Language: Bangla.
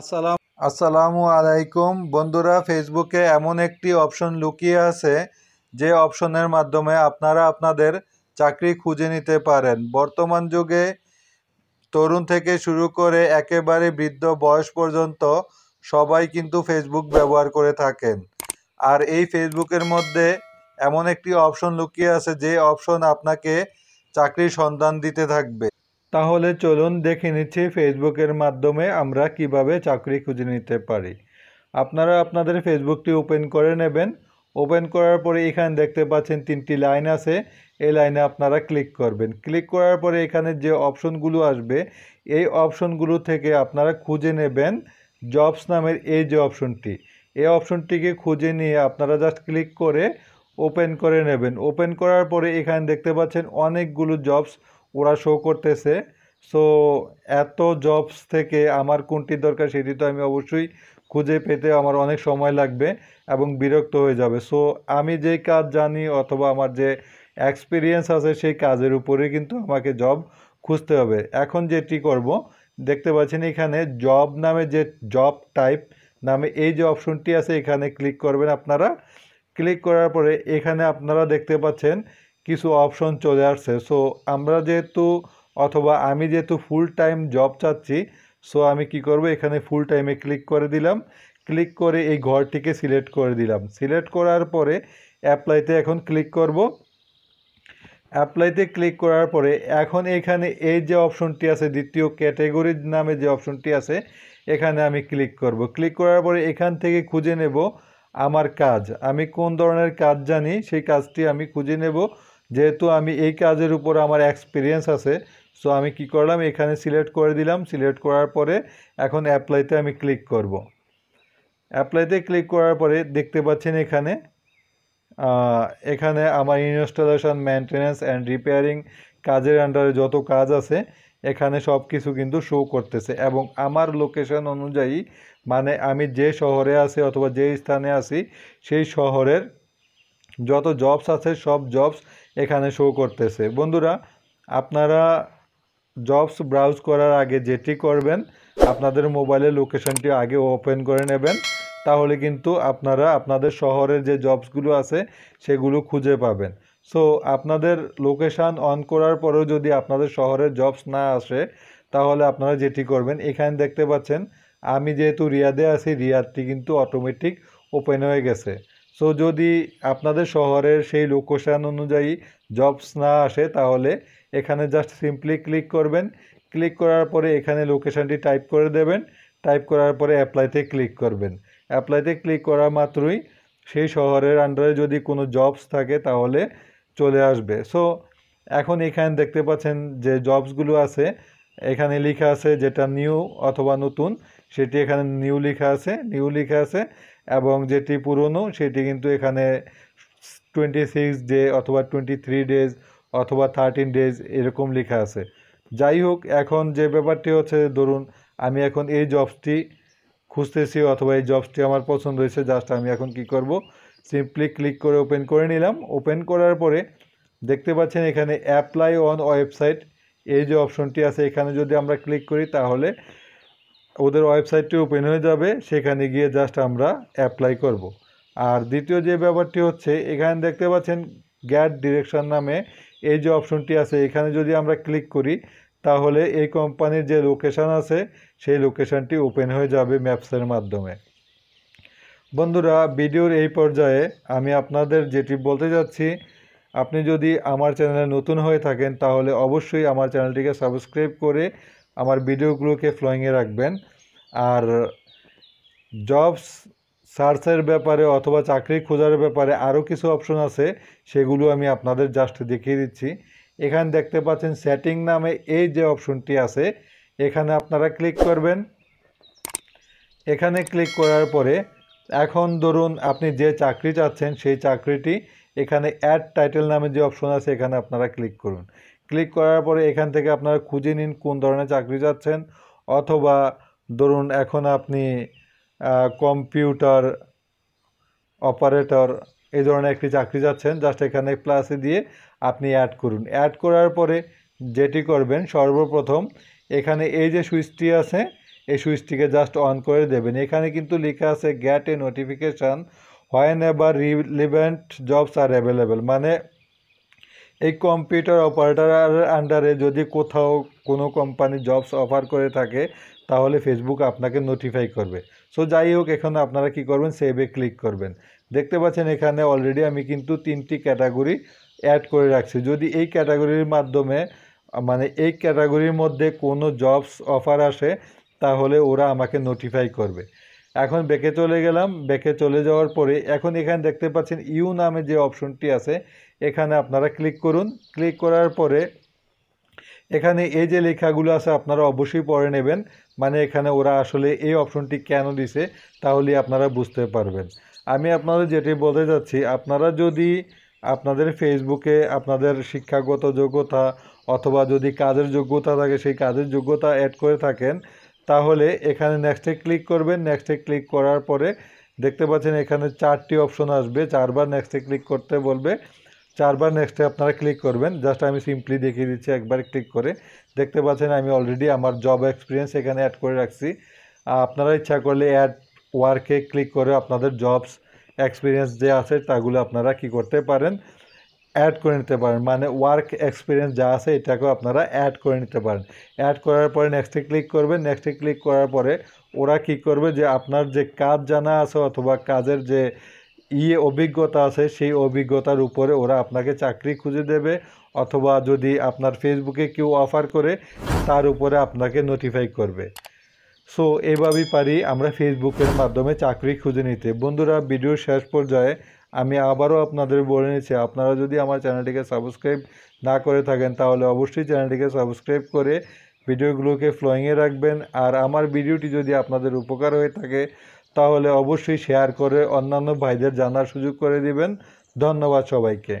আসসালাম আসসালামু আলাইকুম বন্ধুরা ফেসবুকে এমন একটি অপশন লুকিয়ে আছে যে অপশনের মাধ্যমে আপনারা আপনাদের চাকরি খুঁজে নিতে পারেন বর্তমান যুগে তরুণ থেকে শুরু করে একেবারে বৃদ্ধ বয়স পর্যন্ত সবাই কিন্তু ফেসবুক ব্যবহার করে থাকেন আর এই ফেসবুকের মধ্যে এমন একটি অপশন লুকিয়ে আছে যে অপশন আপনাকে চাকরির সন্ধান দিতে থাকবে তাহলে চলুন দেখে নিচ্ছি ফেসবুকের মাধ্যমে আমরা কিভাবে চাকরি খুঁজে নিতে পারি আপনারা আপনাদের ফেসবুকটি ওপেন করে নেবেন ওপেন করার পরে এখানে দেখতে পাচ্ছেন তিনটি লাইন আছে এই লাইনে আপনারা ক্লিক করবেন ক্লিক করার পরে এখানে যে অপশনগুলো আসবে এই অপশনগুলো থেকে আপনারা খুঁজে নেবেন জবস নামের এই যে অপশনটি এই অপশনটিকে খুঁজে নিয়ে আপনারা জাস্ট ক্লিক করে ওপেন করে নেবেন ওপেন করার পরে এখানে দেখতে পাচ্ছেন অনেকগুলো জবস ওরা শো করতেছে সো এত জবস থেকে আমার কোনটির দরকার সেটি তো আমি অবশ্যই খুঁজে পেতে আমার অনেক সময় লাগবে এবং বিরক্ত হয়ে যাবে সো আমি যে কাজ জানি অথবা আমার যে এক্সপিরিয়েন্স আছে সেই কাজের উপরে কিন্তু আমাকে জব খুঁজতে হবে এখন যেটি করব দেখতে পাচ্ছেন এখানে জব নামে যে জব টাইপ নামে এই যে অপশনটি আছে এখানে ক্লিক করবেন আপনারা ক্লিক করার পরে এখানে আপনারা দেখতে পাচ্ছেন কিছু অপশন চলে আসছে সো আমরা যেহেতু অথবা আমি যেহেতু ফুল টাইম জব চাচ্ছি সো আমি কি করব এখানে ফুল টাইমে ক্লিক করে দিলাম ক্লিক করে এই ঘরটিকে সিলেক্ট করে দিলাম সিলেক্ট করার পরে অ্যাপ্লাইতে এখন ক্লিক করব অ্যাপ্লাইতে ক্লিক করার পরে এখন এখানে এই যে অপশনটি আছে দ্বিতীয় ক্যাটেগরির নামে যে অপশনটি আছে এখানে আমি ক্লিক করব ক্লিক করার পরে এখান থেকে খুঁজে নেব আমার কাজ আমি কোন ধরনের কাজ জানি সেই কাজটি আমি খুঁজে নেব যেহেতু আমি এই কাজের উপর আমার এক্সপিরিয়েন্স আছে সো আমি কি করলাম এখানে সিলেক্ট করে দিলাম সিলেক্ট করার পরে এখন অ্যাপ্লাইতে আমি ক্লিক করব অ্যাপ্লাইতে ক্লিক করার পরে দেখতে পাচ্ছেন এখানে এখানে আমার ইনস্টলেশন মেনটেন্স অ্যান্ড রিপেয়ারিং কাজের আন্ডারে যত কাজ আছে এখানে সব কিছু কিন্তু শো করতেছে এবং আমার লোকেশন অনুযায়ী মানে আমি যে শহরে আছি অথবা যে স্থানে আছি সেই শহরের যত জবস আছে সব জবস এখানে শো করতেছে বন্ধুরা আপনারা জবস ব্রাউজ করার আগে যেটি করবেন আপনাদের মোবাইলে লোকেশনটি আগে ওপেন করে নেবেন তাহলে কিন্তু আপনারা আপনাদের শহরের যে জবসগুলো আছে সেগুলো খুঁজে পাবেন সো আপনাদের লোকেশান অন করার পরেও যদি আপনাদের শহরের জবস না আসে তাহলে আপনারা যেটি করবেন এখানে দেখতে পাচ্ছেন আমি যেহেতু রিয়াদে আছি রিয়াদটি কিন্তু অটোমেটিক ওপেন হয়ে গেছে সো যদি আপনাদের শহরের সেই লোকেশান অনুযায়ী জবস না আসে তাহলে এখানে জাস্ট সিম্পলি ক্লিক করবেন ক্লিক করার পরে এখানে লোকেশানটি টাইপ করে দেবেন টাইপ করার পরে অ্যাপ্লাইতে ক্লিক করবেন অ্যাপ্লাইতে ক্লিক করা মাত্রই সেই শহরের আন্ডারে যদি কোনো জবস থাকে তাহলে চলে আসবে সো এখন এখানে দেখতে পাচ্ছেন যে জবসগুলো আছে এখানে লেখা আছে যেটা নিউ অথবা নতুন সেটি এখানে নিউ লেখা আছে নিউ লেখা আছে এবং যেটি পুরনো সেটি কিন্তু এখানে টোয়েন্টি সিক্স ডে অথবা টোয়েন্টি থ্রি ডেজ অথবা থার্টিন ডেজ এরকম লেখা আছে যাই হোক এখন যে ব্যাপারটি হচ্ছে ধরুন আমি এখন এই জবসটি খুঁজতেছি অথবা এই জবসটি আমার পছন্দ হয়েছে জাস্ট আমি এখন কি করব সিম্পলি ক্লিক করে ওপেন করে নিলাম ওপেন করার পরে দেখতে পাচ্ছেন এখানে অ্যাপ্লাই অন ওয়েবসাইট এই যে অপশনটি আছে এখানে যদি আমরা ক্লিক করি তাহলে ওদের ওয়েবসাইটটি ওপেন হয়ে যাবে সেখানে গিয়ে জাস্ট আমরা অ্যাপ্লাই করব। আর দ্বিতীয় যে ব্যাপারটি হচ্ছে এখানে দেখতে পাচ্ছেন গ্যাট ডিরেকশন নামে এই যে অপশনটি আছে এখানে যদি আমরা ক্লিক করি তাহলে এই কোম্পানির যে লোকেশান আছে সেই লোকেশানটি ওপেন হয়ে যাবে ম্যাপসের মাধ্যমে বন্ধুরা ভিডিওর এই পর্যায়ে আমি আপনাদের যেটি বলতে যাচ্ছি আপনি যদি আমার চ্যানেলে নতুন হয়ে থাকেন তাহলে অবশ্যই আমার চ্যানেলটিকে সাবস্ক্রাইব করে আমার ভিডিওগুলোকে ফ্লোয়িংয়ে রাখবেন আর জবস সার্চের ব্যাপারে অথবা চাকরি খোঁজার ব্যাপারে আরও কিছু অপশন আছে সেগুলো আমি আপনাদের জাস্ট দেখিয়ে দিচ্ছি এখানে দেখতে পাচ্ছেন সেটিং নামে এই যে অপশনটি আছে এখানে আপনারা ক্লিক করবেন এখানে ক্লিক করার পরে এখন ধরুন আপনি যে চাকরি চাচ্ছেন সেই চাকরিটি এখানে অ্যাড টাইটেল নামে যে অপশন আছে এখানে আপনারা ক্লিক করুন ক্লিক করার পরে এখান থেকে আপনারা খুঁজে নিন কোন ধরনের চাকরি যাচ্ছেন অথবা ধরুন এখন আপনি কম্পিউটার অপারেটর এই ধরনের একটি চাকরি যাচ্ছেন জাস্ট এখানে প্লাসে দিয়ে আপনি অ্যাড করুন অ্যাড করার পরে যেটি করবেন সর্বপ্রথম এখানে এই যে সুইচটি আছে এই সুইচটিকে জাস্ট অন করে দেবেন এখানে কিন্তু লেখা আছে get a notification whenever relevant jobs are available মানে এই কম্পিউটার অপারেটার আন্ডারে যদি কোথাও কোনো কোম্পানি জবস অফার করে থাকে তাহলে ফেসবুক আপনাকে নোটিফাই করবে সো যাই হোক এখানে আপনারা কি করবেন সেভে ক্লিক করবেন দেখতে পাচ্ছেন এখানে অলরেডি আমি কিন্তু তিনটি ক্যাটাগরি অ্যাড করে রাখছি যদি এই ক্যাটাগরির মাধ্যমে মানে এই ক্যাটাগরির মধ্যে কোনো জবস অফার আসে তাহলে ওরা আমাকে নোটিফাই করবে এখন ব্যাকে চলে গেলাম ব্যাকে চলে যাওয়ার পরে এখন এখানে দেখতে পাচ্ছেন ইউ নামে যে অপশনটি আছে এখানে আপনারা ক্লিক করুন ক্লিক করার পরে এখানে এই যে লেখাগুলো আছে আপনারা অবশ্যই পড়ে নেবেন মানে এখানে ওরা আসলে এই অপশনটি কেন দিছে তাহলে আপনারা বুঝতে পারবেন আমি আপনাদের যেটি বলতে যাচ্ছি আপনারা যদি আপনাদের ফেসবুকে আপনাদের শিক্ষাগত যোগ্যতা অথবা যদি কাজের যোগ্যতা থাকে সেই কাজের যোগ্যতা অ্যাড করে থাকেন তাহলে এখানে নেক্সটে ক্লিক করবেন নেক্সটে ক্লিক করার পরে দেখতে পাচ্ছেন এখানে চারটি অপশন আসবে চারবার নেক্সটে ক্লিক করতে বলবে চারবার নেক্সটে আপনারা ক্লিক করবেন জাস্ট আমি সিম্পলি দেখিয়ে দিচ্ছি একবার ক্লিক করে দেখতে পাচ্ছেন আমি অলরেডি আমার জব এক্সপিরিয়েন্স এখানে অ্যাড করে রাখছি আপনারা ইচ্ছা করলে অ্যাড ওয়ার্কে ক্লিক করে আপনাদের জবস এক্সপিরিয়েন্স যে আছে তাগুলো আপনারা কি করতে পারেন অ্যাড করে নিতে পারেন মানে ওয়ার্ক এক্সপিরিয়েন্স যা আছে এটাকেও আপনারা অ্যাড করে নিতে পারেন অ্যাড করার পরে নেক্সটে ক্লিক করবেন নেক্সটে ক্লিক করার পরে ওরা কি করবে যে আপনার যে কাজ জানা আছে অথবা কাজের যে ইয়ে অভিজ্ঞতা আছে সেই অভিজ্ঞতার উপরে ওরা আপনাকে চাকরি খুঁজে দেবে অথবা যদি আপনার ফেসবুকে কেউ অফার করে তার উপরে আপনাকে নোটিফাই করবে সো এভাবেই পারি আমরা ফেসবুকের মাধ্যমে চাকরি খুঁজে নিতে বন্ধুরা ভিডিও শেষ পর্যায়ে আমি আবারও আপনাদের বলে নিচ্ছি আপনারা যদি আমার চ্যানেলটিকে সাবস্ক্রাইব না করে থাকেন তাহলে অবশ্যই চ্যানেলটিকে সাবস্ক্রাইব করে ভিডিওগুলোকে ফ্লোয়িংয়ে রাখবেন আর আমার ভিডিওটি যদি আপনাদের উপকার হয়ে থাকে তাহলে অবশ্যই শেয়ার করে অন্যান্য ভাইদের জানার সুযোগ করে দিবেন ধন্যবাদ সবাইকে